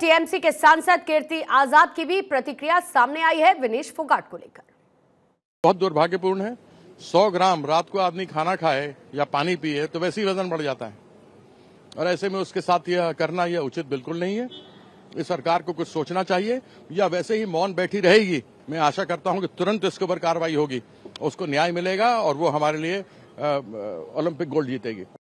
TMC के सांसद कीर्ति आजाद की भी प्रतिक्रिया सामने आई है विनेश फोगाट को लेकर बहुत दुर्भाग्यपूर्ण है 100 ग्राम रात को आदमी खाना खाए या पानी पिए तो वैसे ही वजन बढ़ जाता है और ऐसे में उसके साथ यह करना यह उचित बिल्कुल नहीं है इस सरकार को कुछ सोचना चाहिए या वैसे ही मौन बैठी रहेगी मैं आशा करता हूं कि तुरंत इसके ऊपर कार्रवाई होगी उसको न्याय मिलेगा और वो हमारे लिए ओलंपिक गोल्ड जीतेगी